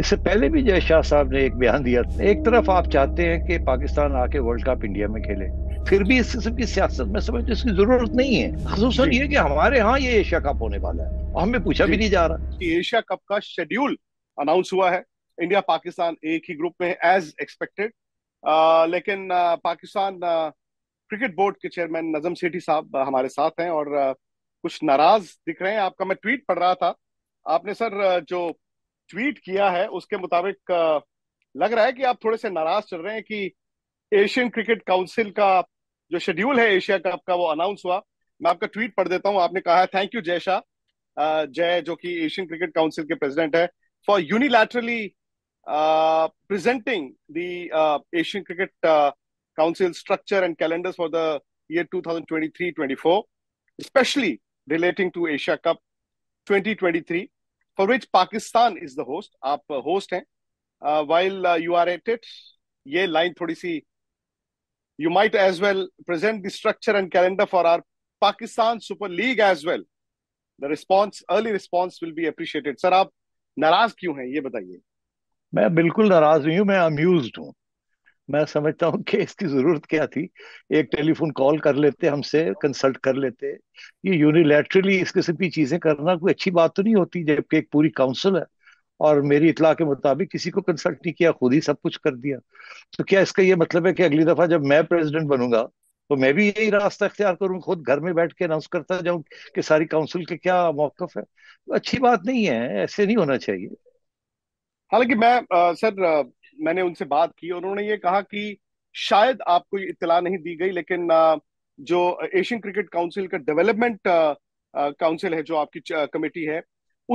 इससे पहले भी जय शाह साहब ने एक बयान दिया था एक तरफ आप चाहते हैं कि पाकिस्तान आके वर्ल्ड कप इंडिया में खेले फिर भी इस किस्म की सियासत में समझ इसकी जरूरत नहीं है खसूस ये कि हमारे यहाँ ये एशिया कप होने वाला है और हमें पूछा भी नहीं जा रहा एशिया कप का शेड्यूल अनाउंस हुआ है इंडिया पाकिस्तान एक ही ग्रुप में एज एक्सपेक्टेड लेकिन आ, पाकिस्तान आ, क्रिकेट बोर्ड के चेयरमैन नजम सेठी साहब हमारे साथ हैं और आ, कुछ नाराज दिख रहे हैं आपका मैं ट्वीट पढ़ रहा था आपने सर जो ट्वीट किया है उसके मुताबिक लग रहा है कि आप थोड़े से नाराज चल रहे हैं कि एशियन क्रिकेट काउंसिल का जो शेड्यूल है एशिया कप का वो अनाउंस हुआ मैं आपका ट्वीट पढ़ देता हूँ आपने कहा है थैंक यू जय शाह जय जो कि एशियन क्रिकेट काउंसिल के प्रेसिडेंट है for unilaterally presenting the Asian cricket council structure and calendar for the year 2023-24 specially relating to Asia cup 2023 for which Pakistan is the host. आप host हैं. Uh, while uh, you are at it, ये line थोड़ी सी you might as well present the structure and calendar for our Pakistan Super League as well. The response, early response will be appreciated. Sir, आप नाराज क्यों हैं ये बताइए मैं बिल्कुल नाराज नहीं हूँ मैं अम्यूज हूँ मैं समझता हूँ कि इसकी जरूरत क्या थी एक टेलीफोन कॉल कर लेते हमसे कंसल्ट कर लेते ये यूनिलैटरली इस किस्म की चीजें करना कोई अच्छी बात तो नहीं होती जबकि एक पूरी काउंसिल है और मेरी इतला के मुताबिक किसी को कंसल्ट नहीं किया खुद ही सब कुछ कर दिया तो क्या इसका ये मतलब है कि अगली दफा जब मैं प्रेसिडेंट बनूंगा तो मैं भी यही रास्ता अख्तियार करूँ खुद घर में बैठ के अनाउंस करता जाऊँ कि सारी काउंसिल के क्या मौकफ है तो अच्छी बात नहीं है ऐसे नहीं होना चाहिए हालांकि मैं आ, सर मैंने उनसे बात की उन्होंने ये कहा कि शायद आपको ये इतला नहीं दी गई लेकिन जो एशियन क्रिकेट काउंसिल का डेवलपमेंट काउंसिल है जो आपकी कमेटी है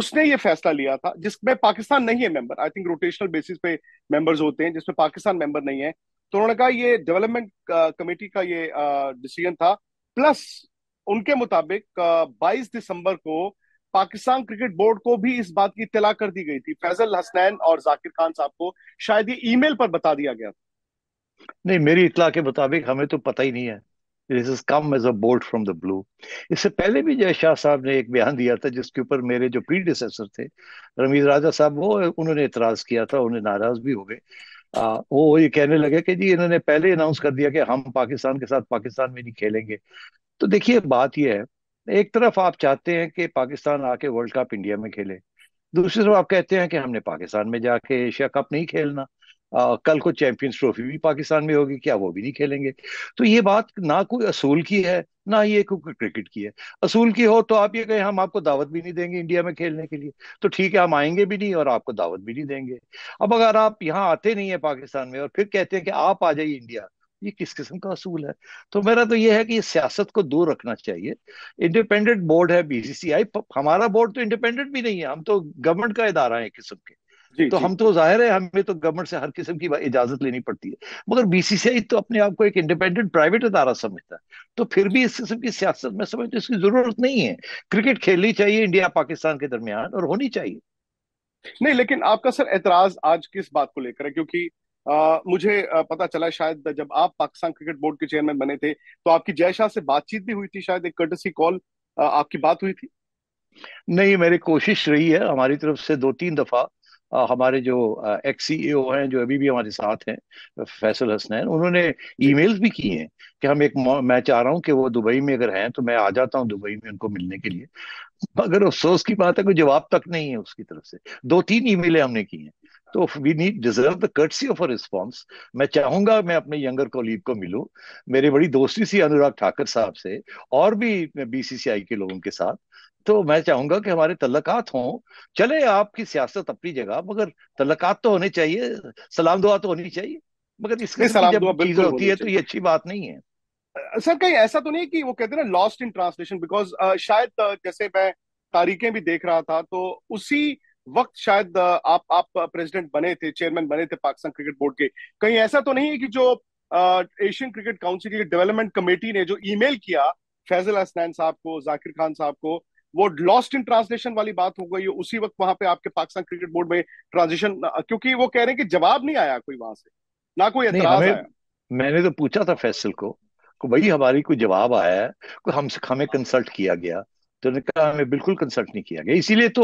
उसने ये फैसला लिया था जिसमें पाकिस्तान नहीं है member I think rotational basis पे मेंबर्स होते हैं जिसमें पाकिस्तान मेंबर नहीं है तो उन्होंने कहा ये डेवलपमेंट कमेटी का ये डिसीजन था प्लस उनके मुताबिक 22 दिसंबर को पाकिस्तान क्रिकेट बोर्ड को भी इस बात की इतला कर दी गई थी फैजल हसनैन और जाकिर खान साहब को शायद ये ईमेल पर बता दिया गया था नहीं मेरी इतला के मुताबिक हमें तो पता ही नहीं है this is come as a bolt from the blue इससे पहले भी जय शाह साहब ने एक बयान दिया था जिसके ऊपर मेरे जो डिसेसर थे रमीज राजा साहब वो उन्होंने इतराज़ किया था उन्हें नाराज भी हो गए वो ये कहने लगे कि जी इन्होंने पहले अनाउंस कर दिया कि हम पाकिस्तान के साथ पाकिस्तान में नहीं खेलेंगे तो देखिए बात यह है एक तरफ आप चाहते हैं कि पाकिस्तान आके वर्ल्ड कप इंडिया में खेले दूसरी तरफ आप कहते हैं कि हमने पाकिस्तान में जाके एशिया कप नहीं खेलना आ, कल को चैंपियंस ट्रॉफी भी पाकिस्तान में होगी क्या वो भी नहीं खेलेंगे तो ये बात ना कोई असूल की है ना ये कोई क्रिकेट की है असूल की हो तो आप ये कहें हम आपको दावत भी नहीं देंगे इंडिया में खेलने के लिए तो ठीक है हम आएंगे भी नहीं और आपको दावत भी नहीं देंगे अब अगर आप यहाँ आते नहीं है पाकिस्तान में और फिर कहते हैं कि आप आ जाइए इंडिया ये किस किस्म का असूल है तो मेरा तो ये है कि सियासत को दूर रखना चाहिए इंडिपेंडेंट बोर्ड है बीसीसीआई हमारा बोर्ड तो इंडिपेंडेंट भी नहीं है हम तो गवर्नमेंट का इदारा है किस्म के जी, तो जी. हम तो जाहिर है हमें तो गवर्नमेंट से हर किस्म की इजाजत लेनी पड़ती है मगर बीसीसीआई तो अपने आप को एक इंडिपेंडेंट प्राइवेट अदारा समझता है तो फिर भी इस किस्म की सियासत में समझ तो इसकी जरूरत नहीं है क्रिकेट खेलनी चाहिए इंडिया पाकिस्तान के दरमियान और होनी चाहिए नहीं लेकिन आपका सर एतराज आज किस बात को लेकर है क्योंकि आ, मुझे पता चला शायद जब आप पाकिस्तान क्रिकेट बोर्ड के चेयरमैन बने थे तो आपकी जय शाह से बातचीत भी हुई थी शायद एक कॉल आपकी बात हुई थी नहीं मेरी कोशिश रही है हमारी तरफ से दो तीन दफा हमारे जो एक्स सी e हैं जो अभी भी हमारे साथ हैं फैसल हसनैन उन्होंने ईमेल्स भी किए हैं कि हम एक मैं चाह रहा हूँ कि वो दुबई में अगर हैं तो मैं आ जाता हूँ दुबई में उनको मिलने के लिए मगर अफसोस की बात है कोई जवाब तक नहीं है उसकी तरफ से दो तीन ईमेलें हमने की हैं तो we need deserve the courtesy of a response मैं चाहूंगा मैं अपने यंगर कोलीग को मिलूं मेरी बड़ी दोस्ती सी अनुराग ठाकर साहब से और भी बीसीसीआई के लोगों के साथ तो मैं चाहूंगा कि हमारे तलकात हों चले आपकी सियासत अपनी जगह मगर तलकात तो होने चाहिए सलाम दुआ तो होनी चाहिए मगर इसके सलाम जब दुआ होती है तो ये अच्छी बात नहीं है सर कहीं ऐसा तो नहीं कि वो कहते ना लॉस्ट इन ट्रांसलेशन बिकॉज शायद जैसे मैं तारीखें भी देख रहा था तो उसी वक्त शायद आप आप प्रेसिडेंट बने थे चेयरमैन बने थे पाकिस्तान क्रिकेट बोर्ड के कहीं ऐसा तो नहीं है कि जो एशियन क्रिकेट काउंसिल की डेवलपमेंट कमेटी ने जो ईमेल किया फैजल हसनैन साहब को जाकिर खान साहब को वो लॉस्ट इन ट्रांसलेशन वाली बात हो गई उसी वक्त वहां पे आपके पाकिस्तान क्रिकेट बोर्ड में ट्रांजिशन क्योंकि वो कह रहे हैं कि जवाब नहीं आया कोई वहां से ना कोई एतराज आया मैंने तो पूछा था फैसल को को भाई हमारी कोई जवाब आया है कोई हमसे हमें कंसल्ट किया गया तो उन्होंने कहा हमें बिल्कुल कंसल्ट नहीं किया गया इसीलिए तो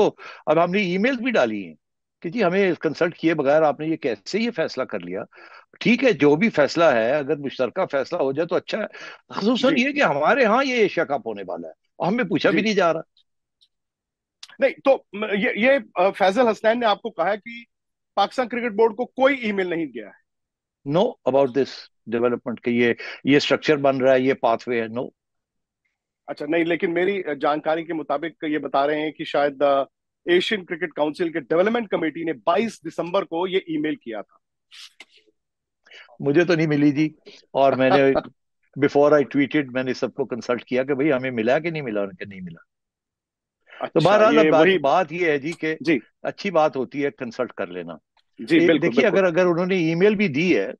अब हमने ई भी डाली हैं कि जी हमें कंसल्ट किए बगैर आपने ये कैसे ये फैसला कर लिया ठीक है जो भी फैसला है अगर मुश्तरक फैसला हो जाए तो अच्छा है खसूस ये कि हमारे यहाँ ये एशिया कप होने वाला है और हमें पूछा भी नहीं जा रहा नहीं तो ये ये फैजल हसनैन ने आपको कहा कि पाकिस्तान क्रिकेट बोर्ड को कोई ईमेल नहीं गया है नो अबाउट दिस डेवलपमेंट के ये ये स्ट्रक्चर बन रहा है ये पाथवे है नो no. अच्छा नहीं लेकिन मेरी जानकारी के मुताबिक ये बता रहे हैं कि शायद एशियन क्रिकेट काउंसिल के डेवलपमेंट कमेटी ने 22 दिसंबर को ये ईमेल किया था मुझे तो नहीं मिली जी और मैंने बिफोर आई ट्वीटेड मैंने सबको कंसल्ट किया कि भाई हमें मिला कि नहीं मिला उनके नहीं मिला तो अच्छा, तो ये बात, बात ये है जी के जी अच्छी बात होती है कंसल्ट कर लेना जी देखिए अगर अगर उन्होंने ईमेल भी दी है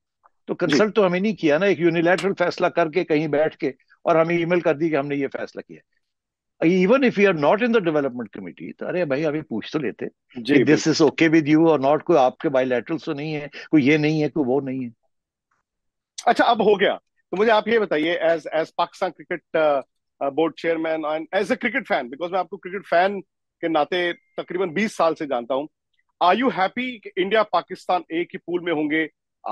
तो कंसल्ट तो हमें नहीं किया ना एक यूनिलैटरल फैसला करके कहीं बैठ के और हमें ईमेल कर दी कि हमने ये फैसला किया even if you are not in the development committee तो अरे भाई अभी पूछ तो लेते this is okay with you or not कोई आपके बायोलैटरल्स तो नहीं है कोई ये नहीं है कोई वो नहीं है अच्छा अब हो गया तो मुझे आप ये बताइए as as Pakistan cricket board chairman and as a cricket fan because मैं आपको क्रिकेट फैन के नाते तकरीबन 20 साल से जानता हूं are you happy India Pakistan एक ही पूल में होंगे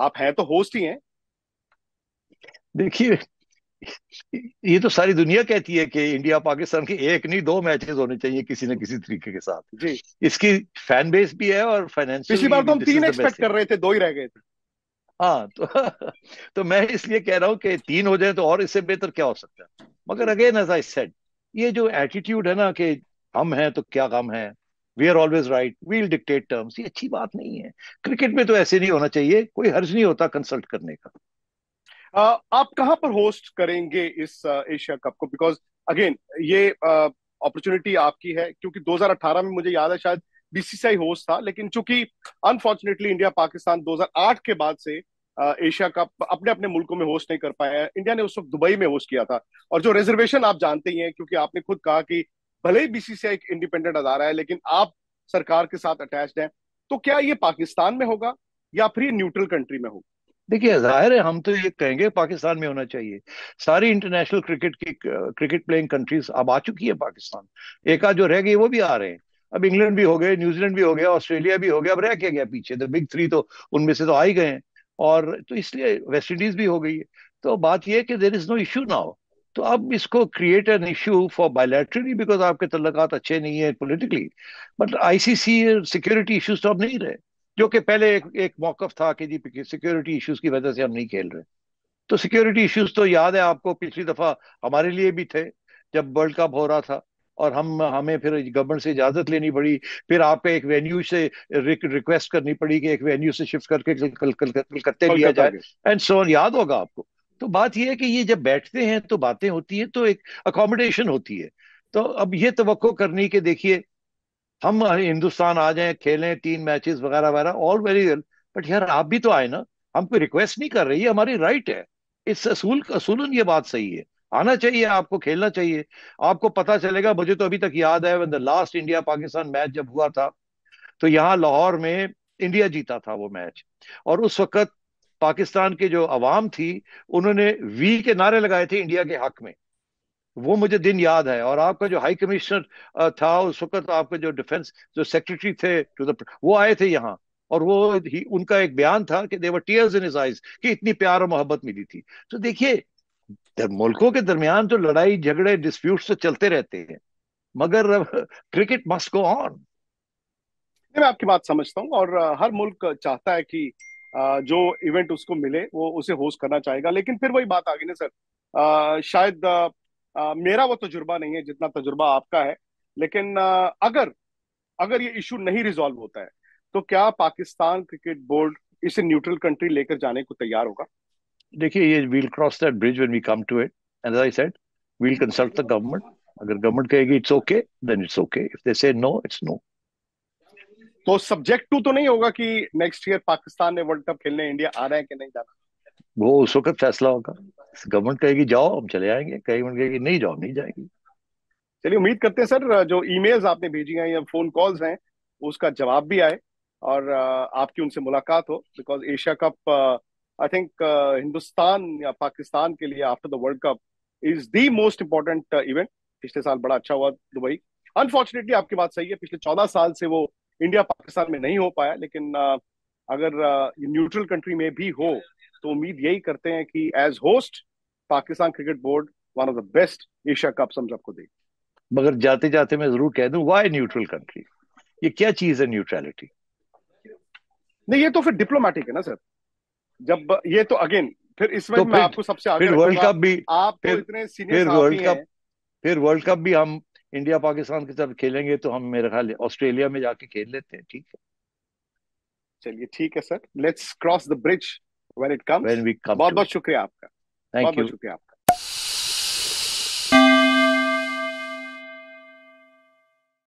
आप हैं तो होस्ट ही हैं देखिए ये तो सारी दुनिया कहती है कि इंडिया पाकिस्तान के एक नहीं दो मैचेस होने चाहिए किसी न किसी तरीके के साथ जी इसकी फैन बेस भी है और फाइनेंशियल पिछली बार तो हम तीन एक्सपेक्ट कर रहे थे दो ही रह गए थे हाँ तो तो मैं इसलिए कह रहा हूँ कि तीन हो जाए तो और इससे बेहतर क्या हो सकता है मगर अगेन एज आई सेड ये जो एटीट्यूड है ना कि हम हैं तो क्या कम है we are always right we'll dictate terms ये अच्छी बात नहीं है क्रिकेट में तो ऐसे नहीं होना चाहिए कोई हर्ज नहीं होता कंसल्ट करने का आप कहाँ पर होस्ट करेंगे इस एशिया कप को बिकॉज अगेन ये अपॉर्चुनिटी आपकी है क्योंकि 2018 में मुझे याद है शायद बीसीसीआई होस्ट था लेकिन चूंकि अनफॉर्चुनेटली इंडिया पाकिस्तान 2008 के बाद से एशिया कप अपने अपने मुल्कों में होस्ट नहीं कर पाए हैं इंडिया ने उस वक्त दुबई में होस्ट किया था और जो रिजर्वेशन आप जानते ही हैं क्योंकि आपने खुद कहा कि भले ही बीसीसीआई एक इंडिपेंडेंट अदारा है लेकिन आप सरकार के साथ अटैच है तो क्या ये पाकिस्तान में होगा या फिर ये न्यूट्रल कंट्री में होगा देखिए जाहिर है हम तो ये कहेंगे पाकिस्तान में होना चाहिए सारी इंटरनेशनल क्रिकेट की क्रिकेट प्लेइंग कंट्रीज अब आ चुकी है पाकिस्तान एक जो रह गई वो भी आ रहे हैं अब इंग्लैंड भी हो गए न्यूजीलैंड भी हो गया ऑस्ट्रेलिया भी हो गया अब रह क्या गया पीछे तो बिग थ्री तो उनमें से तो आ ही गए हैं और तो इसलिए वेस्ट इंडीज भी हो गई है तो बात यह है कि there is no issue now तो अब इसको create an issue for bilaterally because आपके तल्लक अच्छे नहीं है politically but ICC security issues तो अब नहीं रहे जो कि पहले एक एक मौकफ था कि जी सिक्योरिटी इश्यूज की वजह से हम नहीं खेल रहे तो सिक्योरिटी इश्यूज तो याद है आपको पिछली दफा हमारे लिए भी थे जब वर्ल्ड कप हो रहा था और हम हमें फिर गवर्नमेंट से इजाजत लेनी पड़ी फिर आपके एक वेन्यू से रिक, रिक्वेस्ट करनी पड़ी कि एक वेन्यू से शिफ्ट करके कलकत्ते लिया जाए एंड सो याद होगा आपको तो बात यह है कि ये जब बैठते हैं तो बातें होती है तो एक अकोमोडेशन होती है तो अब ये तो करनी कि देखिए हम हिंदुस्तान आ जाए खेलें तीन मैचेस वगैरह वगैरह ऑल वेरी वेल बट यार आप भी तो आए ना हम कोई रिक्वेस्ट नहीं कर रही है हमारी राइट है इस असूल असूल ये बात सही है आना चाहिए आपको खेलना चाहिए आपको पता चलेगा मुझे तो अभी तक याद है the last India Pakistan match जब हुआ था तो यहाँ लाहौर में इंडिया जीता था वो मैच और उस वक्त पाकिस्तान के जो अवाम थी उन्होंने वी के नारे लगाए थे इंडिया के हक में वो मुझे दिन याद है और आपका जो हाई कमिश्नर था उस वक्त आपके जो डिफेंस जो सेक्रेटरी थे टू द वो आए थे यहाँ और वो ही उनका एक बयान था कि देवर टीयर्स इन आइज कि इतनी प्यार और मोहब्बत मिली थी तो देखिए मुल्कों के दरमियान तो लड़ाई झगड़े डिस्प्यूट तो चलते रहते हैं मगर क्रिकेट मस्ट गो ऑन मैं आपकी बात समझता हूँ और हर मुल्क चाहता है कि जो इवेंट उसको मिले वो उसे होस्ट करना चाहेगा लेकिन फिर वही बात आ गई ना सर शायद मेरा वो तजुर्बा नहीं है जितना तजुर्बा आपका है लेकिन अगर अगर ये इशू नहीं रिजॉल्व होता है तो क्या पाकिस्तान क्रिकेट बोर्ड इसे न्यूट्रल कंट्री लेकर जाने को तैयार होगा देखिए ये we'll cross that bridge when we come to it and I said we'll consult the government अगर गवर्नमेंट कहेगी it's okay then it's okay if they say no it's no तो सब्जेक्ट टू तो नहीं होगा कि नेक्स्ट ईयर पाकिस्तान ने world cup खेलने India आ रहा है कि नहीं जाना वो उस वक्त फैसला होगा गवर्नमेंट कहेगी जाओ हम चले आएंगे गवर्नमेंट कहेगी नहीं जाओ नहीं जाएगी चलिए उम्मीद करते हैं सर जो ईमेल्स आपने भेजी हैं या फोन कॉल्स हैं उसका जवाब भी आए और आपकी उनसे मुलाकात हो because Asia cup I think Hindustan या पाकिस्तान के लिए after the world cup is the most important event पिछले साल बड़ा अच्छा हुआ दुबई अनफॉर्चुनेटली आपकी बात सही है पिछले चौदह साल से वो इंडिया पाकिस्तान में नहीं हो पाया लेकिन अगर न्यूट्रल कंट्री में भी हो तो उम्मीद यही करते हैं कि as host Pakistan cricket board one of the best Asia cup हम सबको दे मगर जाते जाते मैं जरूर कह दूं वाई न्यूट्रल कंट्री ये क्या चीज है न्यूट्रलिटी नहीं ये तो फिर डिप्लोमेटिक है ना सर जब ये तो अगेन फिर इसमें तो मैं आपको सबसे आगे फिर वर्ल्ड कप भी आप तो फिर, इतने सीनियर फिर वर्ल्ड कप फिर वर्ल्ड कप भी हम इंडिया पाकिस्तान की तरफ खेलेंगे तो हम मेरे ख्याल ऑस्ट्रेलिया में जाके खेल लेते हैं ठीक है चलिए ठीक है sir let's cross the bridge when it comes when we come बहुत बहुत शुक्रिया आपका थैंक यू शुक्रिया आपका